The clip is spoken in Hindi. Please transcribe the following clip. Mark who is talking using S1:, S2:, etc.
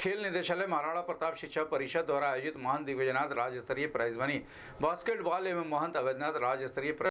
S1: खेल निदेशालय महाराणा प्रताप शिक्षा परिषद द्वारा आयोजित महान दिग्विजयनाथ राज्य स्तरीय प्राइज मनी बास्केटबॉल एवं महंत अवैधनाथ राज्य स्तरीय